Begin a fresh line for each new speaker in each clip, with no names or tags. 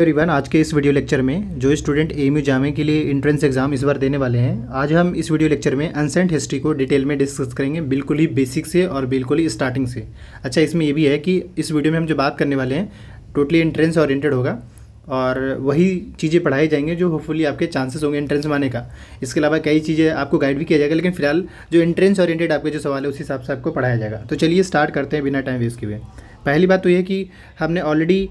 everyone आज के इस वीडियो लेक्चर में जो स्टूडेंट एम यू जामे के लिए एंट्रेंस एग्जाम इस बार देने वाले हैं आज हम इस वीडियो लेक्चर में अनसेंट हिस्ट्री को डिटेल में डिस्कस करेंगे बिल्कुल ही बेसिक से और बिल्कुल ही स्टार्टिंग से अच्छा इसमें ये भी है कि इस वीडियो में हम जो बात करने वाले हैं टोटली एंट्रेंस ऑरिएटेड होगा और वही चीज़ें पढ़ाई जाएंगे जो होपफुली आपके चांसेस होंगे एंट्रेंस माने का इसके अलावा कई चीज़ें आपको गाइड भी किया जाएगा लेकिन फिलहाल जो एंट्रेंस ऑरिएटेड आपके जो सवाल है उस हिसाब से आपको पढ़ाया जाएगा तो चलिए स्टार्ट करते हैं बिना टाइम वेस्ट किए पहली बात तो ये कि हमने ऑलरेडी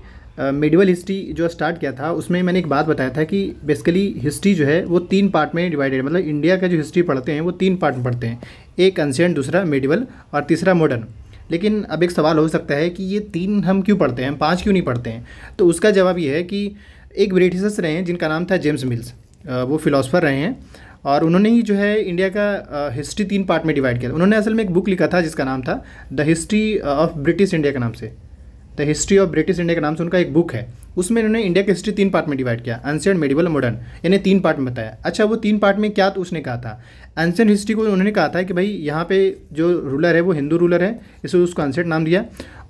मेडिवल हिस्ट्री जो स्टार्ट किया था उसमें मैंने एक बात बताया था कि बेसिकली हिस्ट्री जो है वो तीन पार्ट में डिवाइडेड मतलब इंडिया का जो हिस्ट्री पढ़ते हैं वो तीन पार्ट में पढ़ते हैं एक अनसेंट दूसरा मेडिवल और तीसरा मॉडर्न लेकिन अब एक सवाल हो सकता है कि ये तीन हम क्यों पढ़ते हैं पाँच क्यों नहीं पढ़ते हैं तो उसका जवाब ये है कि एक ब्रिटिशर्स रहे हैं जिनका नाम था जेम्स मिल्स वो फिलासफ़र रहे हैं और उन्होंने ही जो है इंडिया का हिस्ट्री तीन पार्ट में डिवाइड किया उन्होंने असल में एक बुक लिखा था जिसका नाम था the history of British India के नाम से the history of British India के नाम से उनका एक बुक है उसमें इन्होंने इंडिया की हिस्ट्री तीन पार्ट में डिवाइड किया एंशियंट मेडिवल मॉडर्न यानी तीन पार्ट में बताया अच्छा वो तीन पार्ट में क्या तो उसने कहा था एंशियंट हिस्ट्री को उन्होंने कहा था कि भाई यहाँ पे जो रूलर है वो हिंदू रूलर है इसलिए उसको एंशियंट नाम दिया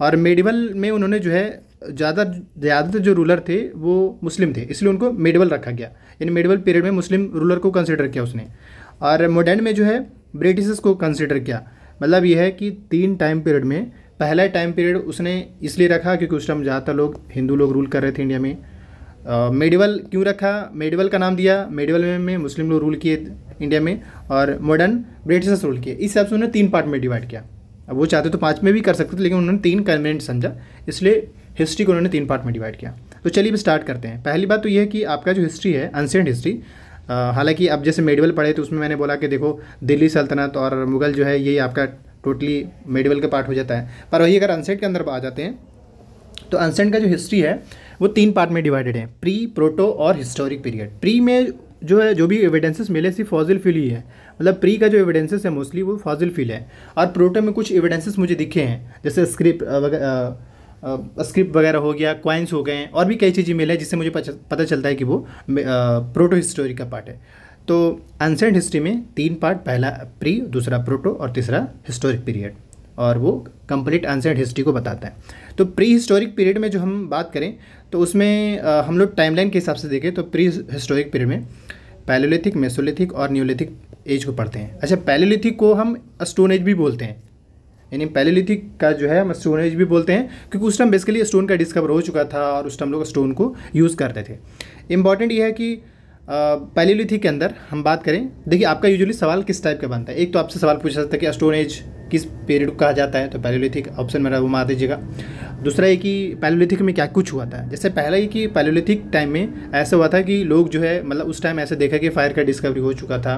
और मेडिवल में उन्होंने जो है ज़्यादा ज़्यादातर जो रूलर थे वो मुस्लिम थे इसलिए उनको मेडिवल रखा गया यानी मेडिवल पीरियड में मुस्लिम रूलर को कंसिडर किया उसने और मॉडर्न में जो है ब्रिटिशर्स को कंसिडर किया मतलब यह है कि तीन टाइम पीरियड में पहला टाइम पीरियड उसने इसलिए रखा क्योंकि उस टाइम ज़्यादातर लोग हिंदू लोग रूल कर रहे थे इंडिया में मेडिवल क्यों रखा मेडिवल का नाम दिया मेडिवल में, में मुस्लिम लोग रूल किए इंडिया में और मॉडर्न ब्रिटिशर्स रूल किए इस हिसाब से उन्होंने तीन पार्ट में डिवाइड किया अब वो चाहते तो पाँच में भी कर सकते थे लेकिन उन्होंने तीन कन्वेंट समझा इसलिए हिस्ट्री को उन्होंने तीन पार्ट में डिवाइड किया तो चलिए भी स्टार्ट करते हैं पहली बात तो यह है कि आपका जो हिस्ट्री है अनसेंट हिस्ट्री हालांकि अब जैसे मेडिवल पढ़े तो उसमें मैंने बोला कि देखो दिल्ली सल्तनत और मुगल जो है ये आपका टोटली मेडिवल का पार्ट हो जाता है पर वही अगर अनसेंट के अंदर आ जाते हैं तो अनसेंट का जो हिस्ट्री है वो तीन पार्ट में डिवाइडेड है प्री प्रोटो और हिस्टोरिक पीरियड प्री में जो है जो भी एविडेंसेस मिले सिर्फ फॉजिल फील ही है मतलब प्री का जो एविडेंसेस है मोस्टली वो फॉजिल फील है और प्रोटो में कुछ एविडेंसेस मुझे दिखे हैं जैसे स्क्रिप्ट स्क्रिप्ट वगैरह हो गया क्वाइंस हो गए और भी कई चीज़ें मिले जिससे मुझे पता चलता है कि वो प्रोटो हिस्टोरी का पार्ट है तो एंसेंट हिस्ट्री में तीन पार्ट पहला प्री दूसरा प्रोटो और तीसरा हिस्टोरिक पीरियड और वो कंप्लीट एंसेंट हिस्ट्री को बताता है तो प्री हिस्टोरिक पीरियड में जो हम बात करें तो उसमें हम लोग टाइमलाइन के हिसाब से देखें तो प्री हिस्टोरिक पीरियड में पैलोलिथिक मेसोलिथिक और न्यूलिथिक एज को पढ़ते हैं अच्छा पैलोलिथिक को हम स्टोन एज भी बोलते हैं यानी पैलोलिथिक का जो है हम स्टोन एज भी बोलते हैं क्योंकि उस टाइम बेसिकली स्टोन का डिस्कवर हो चुका था और उस टाइम लोग स्टोन को यूज़ करते थे इंपॉर्टेंट ये है कि पैलियोलिथी के अंदर हम बात करें देखिए आपका यूजुअली सवाल किस टाइप का बनता है एक तो आपसे सवाल पूछा जाता है कि स्टोरेज किस पीरियड को कहा जाता है तो पैलोलिथिक ऑप्शन मेरा वो मार दीजिएगा दूसरा ये कि पैलोलिथिक में क्या कुछ हुआ था जैसे पहला ये कि पैलोलिथिक टाइम में ऐसा हुआ था कि लोग जो है मतलब उस टाइम ऐसे देखा कि फायर का डिस्कवरी हो चुका था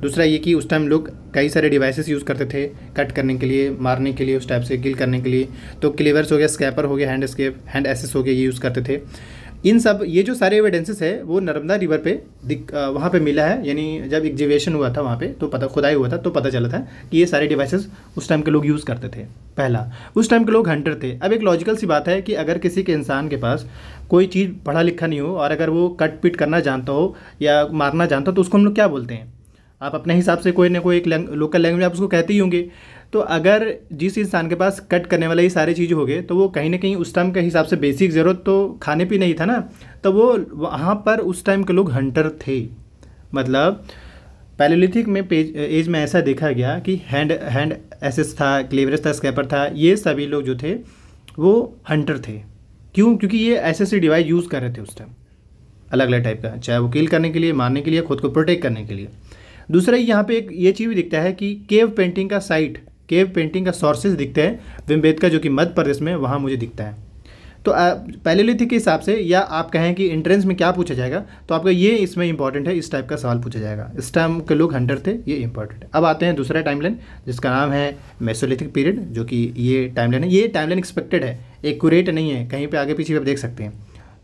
दूसरा ये कि उस टाइम लोग कई सारे डिवाइसेस यूज़ करते थे कट करने के लिए मारने के लिए उस टाइप से किल करने के लिए तो क्लेवर्स हो गया स्कैपर हो गया हैंड स्केप हैंड एसेस हो गया ये यूज़ करते थे इन सब ये जो सारे एविडेंसेस है वो नर्मदा रिवर पे दिख वहाँ पे मिला है यानी जब एग्जिवेशन हुआ था वहाँ पे तो पता खुदाई हुआ था तो पता चला था कि ये सारे डिवाइसेस उस टाइम के लोग यूज़ करते थे पहला उस टाइम के लोग हंटर थे अब एक लॉजिकल सी बात है कि अगर किसी के इंसान के पास कोई चीज़ पढ़ा लिखा नहीं हो और अगर वो कट पिट करना जानता हो या मारना जानता हो तो उसको हम लोग क्या बोलते हैं आप अपने हिसाब से कोई ना कोई एक लोकल लैंग्वेज आप उसको कहते ही होंगे तो अगर जिस इंसान के पास कट करने वाले ये सारे चीज़ हो गए तो वो कहीं ना कहीं उस टाइम के हिसाब से बेसिक ज़रूरत तो खाने पीने ही था ना तो वो वहाँ पर उस टाइम के लोग हंटर थे मतलब पैलोलिथिक में पेज एज में ऐसा देखा गया कि हैंड हैंड एसेस था क्लेवरस था स्कैपर था ये सभी लोग जो थे वो हंटर थे क्यों क्योंकि ये ऐसे डिवाइस यूज़ कर रहे थे उस टाइम अलग अलग टाइप का चाहे वो किल करने के लिए मारने के लिए खुद को प्रोटेक्ट करने के लिए दूसरा यहाँ पे एक ये चीज़ भी दिखता है कि केव पेंटिंग का साइट केव पेंटिंग का सोर्सेज दिखते हैं विम्बेद का जो कि मध्य प्रदेश में वहाँ मुझे दिखता है तो पहले लिथिक के हिसाब से या आप कहें कि इंट्रेंस में क्या पूछा जाएगा तो आपका ये इसमें इंपॉर्टेंट है इस टाइप का सवाल पूछा जाएगा इस टाइम के लोग हंटर थे ये इंपॉर्टेंट है अब आते हैं दूसरा टाइमलाइन जिसका नाम है मेसोलिथिक पीरियड जो कि ये टाइमलाइन है ये टाइमलाइन एक्सपेक्टेड है एक्यूरेट नहीं है कहीं पर आगे पीछे आप देख सकते हैं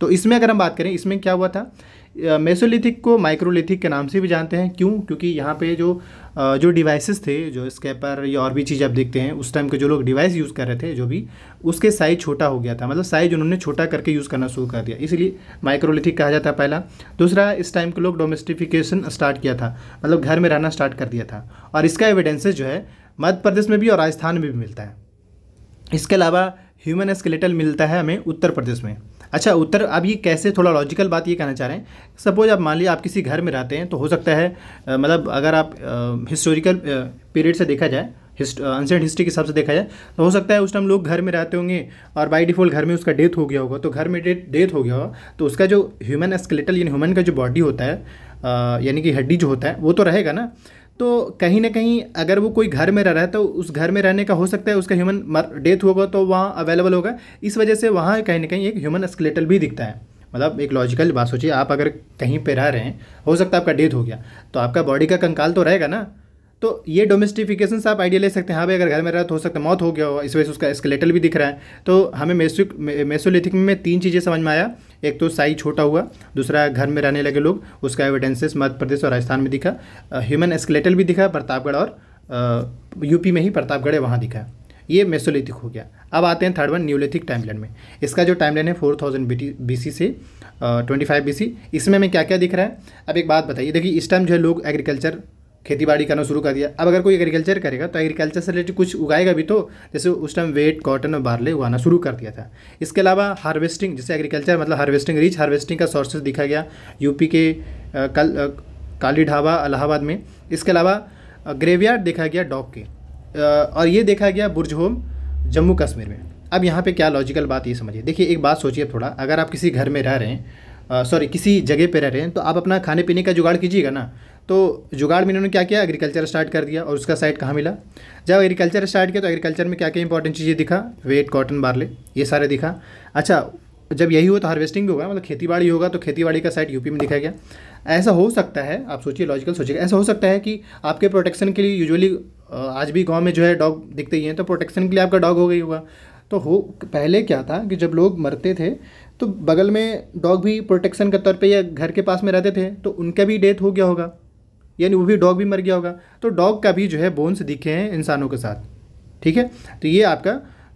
तो इसमें अगर हम बात करें इसमें क्या हुआ था मेसोलिथिक को माइक्रोलिथिक के नाम से भी जानते हैं क्यों क्योंकि यहाँ पे जो जो डिवाइसेस थे जो स्कैपर या और भी चीज़ आप देखते हैं उस टाइम के जो लोग डिवाइस यूज़ कर रहे थे जो भी उसके साइज छोटा हो गया था मतलब साइज उन्होंने छोटा करके यूज़ करना शुरू कर दिया इसलिए माइक्रोलिथिक कहा जाता है पहला दूसरा इस टाइम के लोग डोमेस्टिफिकेशन स्टार्ट किया था मतलब घर में रहना स्टार्ट कर दिया था और इसका एविडेंसेज जो है मध्य प्रदेश में भी और राजस्थान में भी मिलता है इसके अलावा ह्यूमन स्केलेटल मिलता है हमें उत्तर प्रदेश में अच्छा उत्तर अब ये कैसे थोड़ा लॉजिकल बात ये कहना चाह रहे हैं सपोज आप मान लीजिए आप किसी घर में रहते हैं तो हो सकता है मतलब अगर आप हिस्टोरिकल पीरियड से देखा जाए अनसेंट हिस्ट्री के हिसाब से देखा जाए तो हो सकता है उस टाइम लोग घर में रहते होंगे और बाई डिफॉल्ट घर में उसका डेथ हो गया होगा तो घर में डेथ डेथ हो गया होगा तो उसका जो ह्यूमन स्केलेटल यानी ह्यूमन का जो बॉडी होता है यानी कि हड्डी जो होता है वो तो रहेगा ना तो कहीं ना कहीं अगर वो कोई घर में रह रहा है तो उस घर में रहने का हो सकता है उसका ह्यूमन डेथ होगा तो वहाँ अवेलेबल होगा इस वजह से वहाँ कहीं ना कहीं एक ह्यूमन स्केलेटल भी दिखता है मतलब एक लॉजिकल बात सोचिए आप अगर कहीं पर रह रहे हैं हो सकता है आपका डेथ हो गया तो आपका बॉडी का कंकाल तो रहेगा ना तो ये डोमेस्टिफिकेशन से आप आइडिया ले सकते हैं हाँ भाई अगर घर में रहा तो हो सकता है मौत हो गया हो इस वजह से उसका स्केलेटल भी दिख रहा है तो हमें मेसोलिथिक में तीन चीज़ें समझ में आया एक तो साई छोटा हुआ दूसरा घर में रहने लगे लोग उसका एविडेंसेस मध्य प्रदेश और राजस्थान में दिखा ह्यूमन एस्केलेटल भी दिखा प्रतापगढ़ और यूपी में ही प्रतापगढ़ है वहाँ दिखा ये मेसोलिथिक हो गया अब आते हैं थर्ड वन न्यूलिथिक टाइमलाइन में इसका जो टाइमलाइन है फोर थाउजेंड बी से ट्वेंटी फाइव बी इसमें हमें क्या क्या दिख रहा है अब एक बात बताइए देखिए इस टाइम जो है लोग एग्रीकल्चर खेती बाड़ी करना शुरू कर दिया अब अगर कोई एग्रीकल्चर करेगा तो एग्रीकल्चर से रिलेटेड कुछ उगाएगा भी तो जैसे उस टाइम वेट कॉटन और बार्ले उगाना शुरू कर दिया था इसके अलावा हार्वेस्टिंग जैसे एग्रीकल्चर मतलब हार्वेस्टिंग रिच हार्वेस्टिंग का सोर्सेज दिखा गया यूपी के आ, कल आ, काली ढाबा अलाहाबाद में इसके अलावा ग्रेवयार्ड देखा गया डॉग के और ये देखा गया बुर्ज होम जम्मू कश्मीर में अब यहाँ पे क्या लॉजिकल बात ये समझिए देखिए एक बात सोचिए थोड़ा अगर आप किसी घर में रह रहे हैं सॉरी किसी जगह पे रह रहे हैं तो आप अपना खाने पीने का जुगाड़ कीजिएगा ना तो जुगाड़ में इन्होंने क्या किया एग्रीकल्चर स्टार्ट कर दिया और उसका साइट कहाँ मिला जब एग्रीकल्चर स्टार्ट किया तो एग्रीकल्चर में क्या क्या इंपॉर्टेंट चीज़ें दिखा वेट कॉटन बार्ले ये सारे दिखा अच्छा जब यही हो तो हार्वेस्टिंग भी होगा मतलब खेती बाड़ी होगा तो खेती बाड़ी का साइट यूपी में दिखाया गया ऐसा हो सकता है आप सोचिए लॉजिकल सोचिएगा ऐसा हो सकता है कि आपके प्रोटेक्शन के लिए यूजुअली आज भी गांव में जो है डॉग दिखते ही हैं तो प्रोटेक्शन के लिए आपका डॉग हो गई होगा तो हो पहले क्या था कि जब लोग मरते थे तो बगल में डॉग भी प्रोटेक्शन के तौर पे या घर के पास में रहते थे तो उनका भी डेथ हो गया होगा यानी वो भी डॉग भी मर गया होगा तो डॉग का भी जो है बोन्स दिखे हैं इंसानों के साथ ठीक है तो ये आपका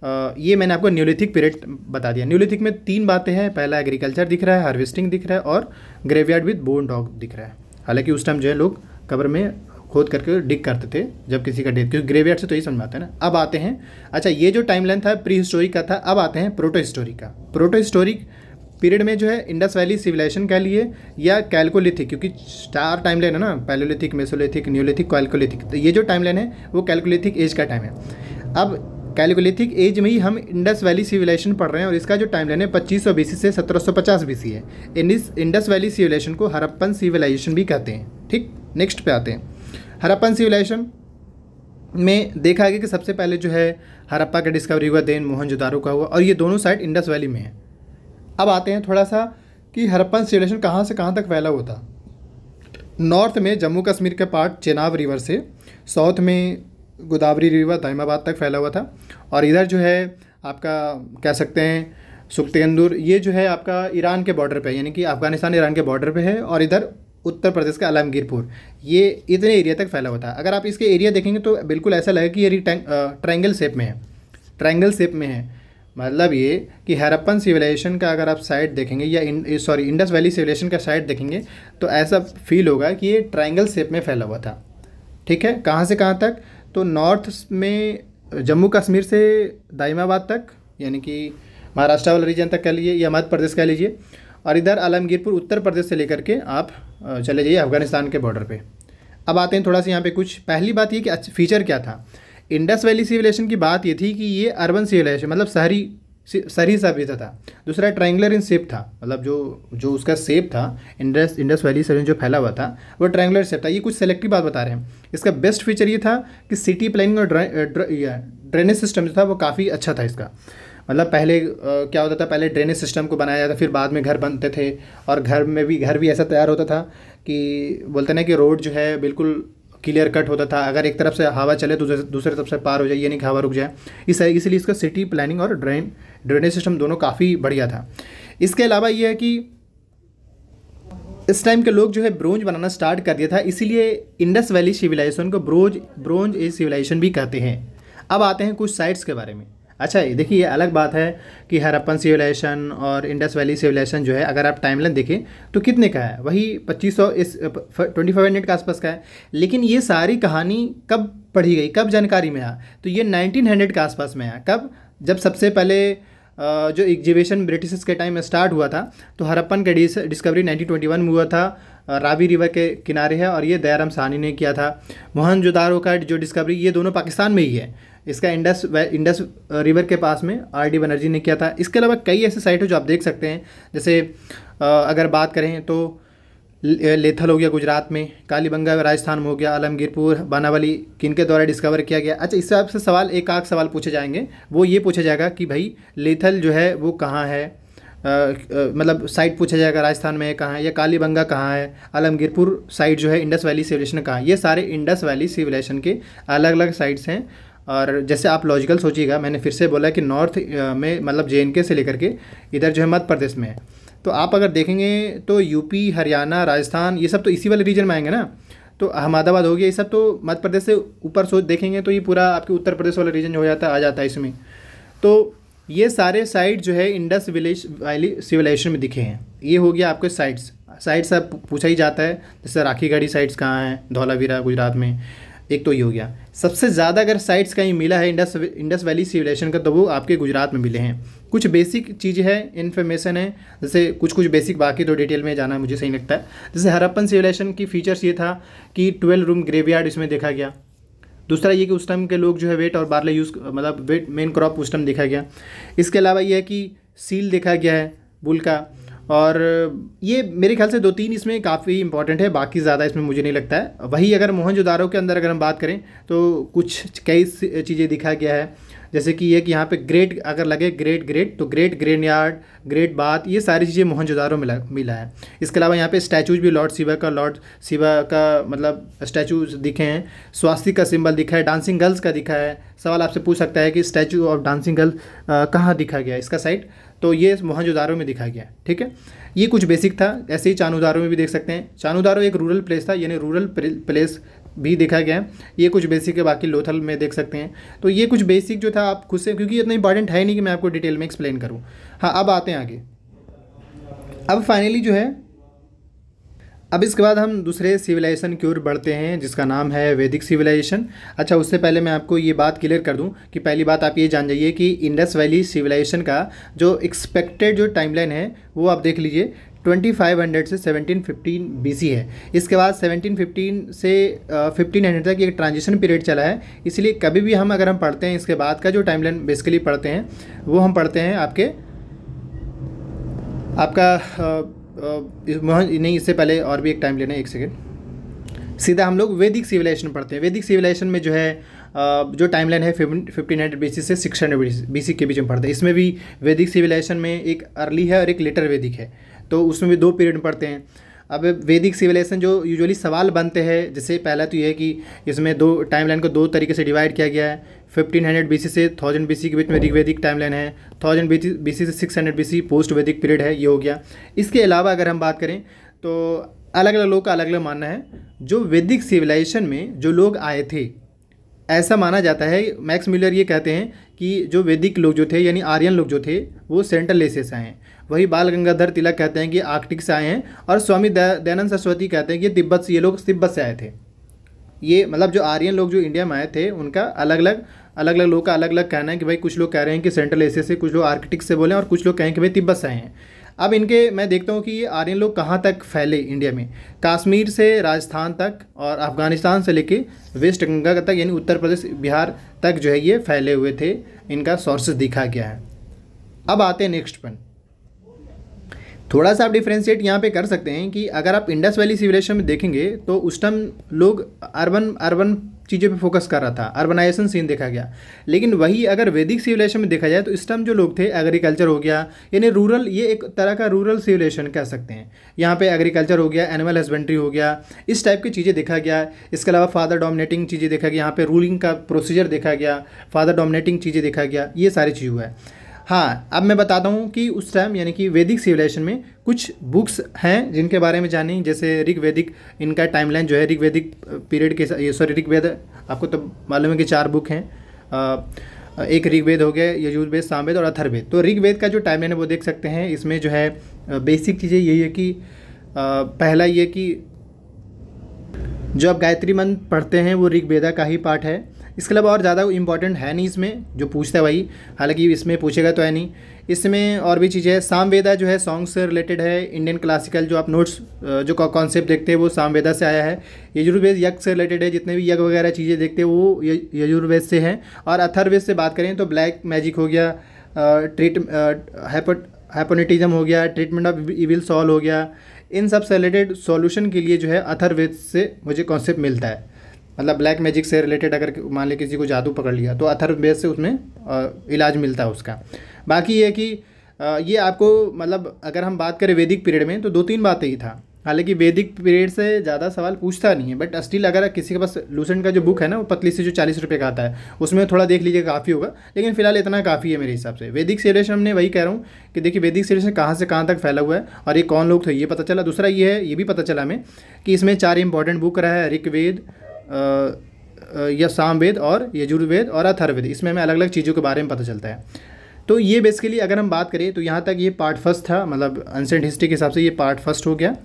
आ, ये मैंने आपको न्यूलिथिक पीरियड बता दिया न्यूलिथिक में तीन बातें हैं पहला एग्रीकल्चर दिख रहा है हार्वेस्टिंग दिख रहा है और ग्रेवयार्ड विद बोन डॉग दिख रहा है हालांकि उस टाइम जो है लोग कब्र में खोद करके डिग करते थे जब किसी का डेथ क्योंकि ग्रेवयार्ड से तो यही समझ में आता है ना अब आते हैं अच्छा ये जो टाइम था प्री हिस्टोरिक का था अब आते हैं प्रोटो हिस्टोरिक का प्रोटो हिस्टोरिक पीरियड में जो है इंडस वैली सिविलाइजेशन कह लिए या कैलकोलिथिक क्योंकि चार टाइम लाइन है ना पैलोलिथिक मेसोलिथिक न्योलिथिक कैलकोलिथिक तो ये जो टाइम लाइन है वो कैलकोलिथिक एज का टाइम है अब कैलकोलिथिक एज में ही हम इंडस वैली सिविलाइजेशन पढ़ रहे हैं और इसका जो टाइम लाइन है पच्चीस सौ बीसी से सत्रह सौ पचास बीसी है इंडिस इंडस वैली सिविलाइजेशन को हरप्पन सिविलाइजेशन भी कहते हैं ठीक नेक्स्ट पे आते हैं हरप्पन सिविलाइजेशन में देखा गया कि सबसे पहले जो है हरप्पा का डिस्कवरी हुआ देन मोहनजोदारो का हुआ और ये दोनों साइड इंडस वैली में है अब आते हैं थोड़ा सा कि हरप्पन सिविलाइजेशन कहाँ से कहाँ तक फैला हुआ था नॉर्थ में जम्मू कश्मीर के पार्ट चेनाब रिवर से साउथ में गोदावरी रिवर दाइमाबाद तक फैला हुआ था और इधर जो है आपका कह सकते हैं सुक्तेंदुर ये जो है आपका ईरान के बॉर्डर पे यानी कि अफगानिस्तान ईरान के बॉर्डर पे है और इधर उत्तर प्रदेश का आलमगीरपुर ये इतने एरिया तक फैला हुआ था अगर आप इसके एरिया देखेंगे तो बिल्कुल ऐसा लगे कि ये ट्रैंगल शेप में है ट्रैंगल शेप में है मतलब ये कि हैरप्पन सिविलाइजेशन का अगर आप साइट देखेंगे या सॉरी इंडस वैली सिविलाइजेशन का साइट देखेंगे तो ऐसा फील होगा कि ये ट्राइंगल शेप में फैला हुआ था ठीक है कहाँ से कहाँ तक तो नॉर्थ में जम्मू कश्मीर से दाइमाबाद तक यानी कि महाराष्ट्र वाला रीजन तक कह लीजिए या मध्य प्रदेश कह लीजिए और इधर आलमगीरपुर उत्तर प्रदेश से लेकर के आप चले जाइए अफगानिस्तान के बॉर्डर पर अब आते हैं थोड़ा सा यहाँ पर कुछ पहली बात ये कि फीचर क्या था इंडस वैली सिविलाइजेशन की बात ये थी कि ये अर्बन सिविलाइजेशन मतलब शहरी शहरी सभ्यता था दूसरा ट्रायंगुलर इन शेप था मतलब जो जो उसका शेप था इंडस इंडस वैली से जो फैला हुआ था वो ट्रायंगुलर शेप था ये कुछ सेलेक्टिव बात बता रहे हैं इसका बेस्ट फीचर ये था कि सिटी प्लानिंग और ड्रेनेज सिस्टम eh, जो था वो काफ़ी अच्छा था इसका मतलब पहले आ, क्या होता था पहले ड्रेनेज सिस्टम को बनाया जाता फिर बाद में घर बनते थे और घर में भी घर भी ऐसा तैयार होता था कि बोलते ना कि रोड जो है बिल्कुल क्लियर कट होता था अगर एक तरफ से हवा चले तो दूसरे तरफ से पार हो जाए यानी कि हवा रुक जाए इस इसलिए इसका सिटी प्लानिंग और ड्रेन ड्रेनेज सिस्टम दोनों काफ़ी बढ़िया था इसके अलावा ये है कि इस टाइम के लोग जो है ब्रोंज बनाना स्टार्ट कर दिया था इसीलिए इंडस वैली सिविलाइजेशन को ब्रोज ब्रोंज ए सिविलाइजेशन भी कहते हैं अब आते हैं कुछ साइट्स के बारे में अच्छा ये देखिए ये अलग बात है कि हरप्पन सिविलाइजेशन और इंडस वैली सिविलाइजेशन जो है अगर आप टाइमलाइन देखें तो कितने का है वही 2500 इस 2500 के आसपास का है लेकिन ये सारी कहानी कब पढ़ी गई कब जानकारी में आया तो ये 1900 के आसपास में आया कब जब सबसे पहले जो एग्जिबिशन ब्रिटिश के टाइम में स्टार्ट हुआ था तो हरप्पन का डिस्कवरी नाइनटीन में हुआ था रावी रिवर के किनारे है और ये दयाराम सहानी ने किया था मोहन का जो डिस्कवरी ये दोनों पाकिस्तान में ही है इसका इंडस इंडस रिवर के पास में आर डी बनर्जी ने किया था इसके अलावा कई ऐसे साइट हैं जो आप देख सकते हैं जैसे अगर बात करें तो लेथल हो गया गुजरात में कालीबंगा राजस्थान में हो गया आलमगीरपुर बानावली किन के द्वारा डिस्कवर किया गया अच्छा इससे आपसे सवाल एक आख सवाल पूछे जाएंगे वो ये पूछा जाएगा कि भाई लेथल जो है वो कहाँ है मतलब साइट पूछा जाएगा राजस्थान में कहाँ है या कालीबंगा कहाँ है आलमगीरपुर साइट जो है इंडस वैली सिविलेशन कहाँ ये सारे इंडस वैली सिविलेशन के अलग अलग साइट्स हैं और जैसे आप लॉजिकल सोचिएगा मैंने फिर से बोला कि नॉर्थ में मतलब जे से लेकर के इधर जो है मध्य प्रदेश में है तो आप अगर देखेंगे तो यूपी हरियाणा राजस्थान ये सब तो इसी वाले रीजन में आएंगे ना तो अहमदाबाद हो गया ये सब तो मध्य प्रदेश से ऊपर सोच देखेंगे तो ये पूरा आपके उत्तर प्रदेश वाला रीजन हो जाता है आ जाता है इसमें तो ये सारे साइट जो है इंडस विलेज वाली सिविलाइजेशन में दिखे हैं ये हो गया आपके साइट्स साइट्स अब पूछा ही जाता है जैसे गढ़ी साइट्स कहाँ हैं धौलावीरा गुजरात में एक तो ये हो गया सबसे ज़्यादा अगर साइट्स कहीं मिला है इंडस इंडस वैली सिविलाइजेशन का तो वो आपके गुजरात में मिले हैं कुछ बेसिक चीज़ है इन्फॉर्मेशन है जैसे कुछ कुछ बेसिक बाकी तो डिटेल में जाना मुझे सही लगता है जैसे हरप्पन सिविलाइजेशन की फीचर्स ये था कि ट्वेल्व रूम ग्रेवयार्ड इसमें देखा गया दूसरा ये कि उस टाइम के लोग जो है वेट और बारले यूज़ मतलब वेट मेन क्रॉप उस टाइम देखा गया इसके अलावा ये है कि सील देखा गया है बुल का और ये मेरे ख्याल से दो तीन इसमें काफ़ी इंपॉर्टेंट है बाकी ज़्यादा इसमें मुझे नहीं लगता है वही अगर मोहनजोदारो के अंदर अगर हम बात करें तो कुछ कई चीज़ें दिखा गया है जैसे कि एक यहाँ पे ग्रेट अगर लगे ग्रेट ग्रेट तो ग्रेट ग्रेन यार्ड ग्रेट बात ये सारी चीज़ें मोहनजोदारों में मिला है इसके अलावा यहाँ पे स्टैचूज भी लॉर्ड शिवा का लॉर्ड शिवा का मतलब स्टैचूज दिखे हैं स्वास्थ्य का सिंबल दिखा है डांसिंग गर्ल्स का दिखा है सवाल आपसे पूछ सकता है कि स्टैचू ऑफ डांसिंग गर्ल कहाँ दिखा गया इसका साइट तो ये मोहनजोदारों में दिखा गया ठीक है ये कुछ बेसिक था ऐसे ही चानूदारों में भी देख सकते हैं चानूदारो एक रूरल प्लेस था यानी रूरल प्लेस भी देखा गया है ये कुछ बेसिक है बाकी लोथल में देख सकते हैं तो ये कुछ बेसिक जो था आप खुद से क्योंकि इतना इंपॉर्टेंट है नहीं कि मैं आपको डिटेल में एक्सप्लेन करूँ हाँ अब आते हैं आगे अब फाइनली जो है अब इसके बाद हम दूसरे सिविलाइजेशन की ओर बढ़ते हैं जिसका नाम है वैदिक सिविलाइजेशन अच्छा उससे पहले मैं आपको ये बात क्लियर कर दूं कि पहली बात आप ये जान जाइए कि इंडस वैली सिविलाइजेशन का जो एक्सपेक्टेड जो टाइमलाइन है वो आप देख लीजिए 2500 से 1715 बीसी है इसके बाद 1715 से uh, 1500 तक एक ट्रांजिशन पीरियड चला है इसलिए कभी भी हम अगर हम पढ़ते हैं इसके बाद का जो टाइम लाइन बेसिकली पढ़ते हैं वो हम पढ़ते हैं आपके आपका uh, uh, नहीं इससे पहले और भी एक टाइम लेना है एक सेकेंड सीधा हम लोग वैदिक सिविलाइजेशन पढ़ते हैं वैदिक सिविलाइजेशन में जो है जो टाइम लाइन है फिफ्टीन हंड्रेड बी से सिक्स हंड्रेड बी के बीच में पढ़ते हैं इसमें भी वैदिक सिविलाइजेशन में एक अर्ली है और एक लेटर वैदिक है तो उसमें भी दो पीरियड पढ़ते हैं अब वैदिक सिविलाइजेशन जो यूजुअली सवाल बनते हैं जैसे पहला तो ये है कि इसमें दो टाइम लाइन को दो तरीके से डिवाइड किया गया है 1500 सी से 1000 सी के बीच में ऋग्वैदिक टाइम लाइन है 1000 सी से 600 सी पोस्ट वैदिक पीरियड है ये हो गया इसके अलावा अगर हम बात करें तो अलग अलग लोग का अलग अलग मानना है जो वैदिक सिविलाइजेशन में जो लोग आए थे ऐसा माना जाता है मैक्स मिलर ये कहते हैं कि जो वैदिक लोग जो थे यानी आर्यन लोग जो थे वो सेंट्रल एशिया से आए हैं वही बाल गंगाधर तिलक कहते हैं कि आर्कटिक से आए हैं और स्वामी दयानंद सरस्वती कहते हैं कि तिब्बत से ये लोग तिब्बत से आए थे ये मतलब जो आर्यन लोग जो इंडिया में आए थे उनका अलग अलग अलग अलग लोगों का अलग अलग कहना है कि भाई कुछ लोग कह रहे हैं कि सेंट्रल एशिया से कुछ लोग आर्कटिक से बोले और कुछ लोग कहें कि भाई तिब्बत से आए हैं अब इनके मैं देखता हूँ कि ये आर्यन लोग कहाँ तक फैले इंडिया में कश्मीर से राजस्थान तक और अफ़गानिस्तान से लेके वेस्ट गंगा तक यानी उत्तर प्रदेश बिहार तक जो है ये फैले हुए थे इनका सोर्सेस दिखा गया है अब आते हैं नेक्स्ट पॉइंट थोड़ा सा आप डिफ्रेंशिएट यहाँ पे कर सकते हैं कि अगर आप इंडस वैली सिविलाइजेशन में देखेंगे तो उस टाइम लोग अर्बन अर्बन चीज़ों पे फोकस कर रहा था अर्बनाइजेशन सीन देखा गया लेकिन वही अगर वैदिक सिविलाइजेशन में देखा जाए तो इस टाइम जो लोग थे एग्रीकल्चर हो गया यानी रूरल ये एक तरह का रूरल सिविलाइजेशन कह सकते हैं यहाँ पे एग्रीकल्चर हो गया एनिमल हस्बेंड्री हो गया इस टाइप की चीज़ें देखा गया इसके अलावा फादर डोमिनेटिंग चीज़ें देखा गया यहाँ पर रूलिंग का प्रोसीजर देखा गया फादर डोमिनेटिंग चीज़ें देखा गया ये सारी चीज़ हुआ है हाँ अब मैं बताता हूँ कि उस टाइम यानी कि वैदिक सिविलाइजेशन में कुछ बुक्स हैं जिनके बारे में जानें जैसे वैदिक इनका टाइमलाइन जो है ऋग्वैदिक पीरियड के ये सॉरी ऋग्वेद आपको तो मालूम है कि चार बुक हैं एक ऋग्वेद हो गया यजुर्वेद सामवेद और अथर्वेद तो ऋग्वेद का जो टाइमलाइन है वो देख सकते हैं इसमें जो है बेसिक चीज़ें यही है कि पहला ये कि जो आप गायत्री मंत्र पढ़ते हैं वो ऋग्वेदा का ही पाठ है इसके अलावा और ज़्यादा इंपॉर्टेंट है नहीं इसमें जो पूछता है भाई हालांकि इसमें पूछेगा तो है नहीं इसमें और भी चीज़ें हैं सामवेदा जो है सॉन्ग से रिलेटेड है इंडियन क्लासिकल जो आप नोट्स जो कॉन्सेप्ट देखते हैं वो सामवेदा से आया है यजुर्वेद यज्ञ से रिलेटेड है जितने भी यज्ञ वगैरह चीज़ें देखते हैं वो यजुर्वेद से हैं और अथर्वेद से बात करें तो ब्लैक मैजिक हो गया ट्रीट हैपोनेटिज्म हो गया ट्रीटमेंट ऑफ इविल सॉल्व हो गया इन सब से रिलेटेड सॉल्यूशन के लिए जो है अथर्वेद से मुझे कॉन्सेप्ट मिलता है मतलब ब्लैक मैजिक से रिलेटेड अगर मान ली किसी को जादू पकड़ लिया तो अथर बेस से उसमें इलाज मिलता है उसका बाकी ये कि ये आपको मतलब अगर हम बात करें वैदिक पीरियड में तो दो तीन बातें ही था हालांकि वैदिक पीरियड से ज़्यादा सवाल पूछता नहीं है बट स्टिल अगर किसी के पास लूसेंट का जो बुक है ना वो पतली से जो चालीस रुपये का आता है उसमें थोड़ा देख लीजिए काफ़ी होगा लेकिन फिलहाल इतना काफ़ी है मेरे हिसाब से वैदिक सिविलेशन हमने वही कह रहा हूँ कि देखिए वैदिक सिविलेशन कहाँ से कहाँ तक फैला हुआ है और ये कौन लोग थे ये पता चला दूसरा ये है ये भी पता चला हमें कि इसमें चार इंपॉर्टेंट बुक रहा है ऋग्वेद या सामवेद और यजुर्वेद और अथर्वेद इसमें हमें अलग अलग चीज़ों के बारे में पता चलता है तो ये बेसिकली अगर हम बात करें तो यहाँ तक ये पार्ट फर्स्ट था मतलब अनसेंट हिस्ट्री के हिसाब से ये पार्ट फर्स्ट हो गया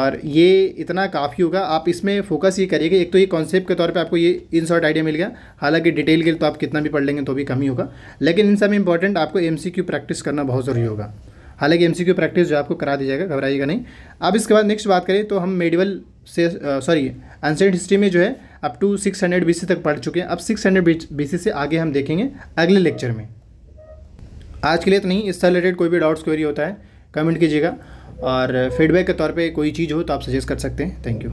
और ये इतना काफ़ी होगा आप इसमें फोकस ये करिएगा एक तो ये कॉन्सेप्ट के तौर पे आपको ये इन शॉर्ट आइडिया मिल गया हालांकि डिटेल के लिए तो आप कितना भी पढ़ लेंगे तो भी कम ही होगा लेकिन इन सब इंपॉर्टेंट आपको एम प्रैक्टिस करना बहुत ज़रूरी होगा हालांकि एमसीक्यू प्रैक्टिस जो आपको करा दी जाएगा घबराइएगा नहीं अब इसके बाद नेक्स्ट बात करें तो हम मेडिवल से सॉरी एंसेंट हिस्ट्री में जो है up to six hundred B तक पढ़ चुके हैं अब सिक्स हंड्रेड बी से आगे हम देखेंगे अगले लेक्चर में आज के लिए तो नहीं इससे रिलेटेड कोई भी डाउट्स क्वेरी होता है कमेंट कीजिएगा और फीडबैक के तौर पर कोई चीज़ हो तो आप सजेस्ट कर सकते हैं थैंक यू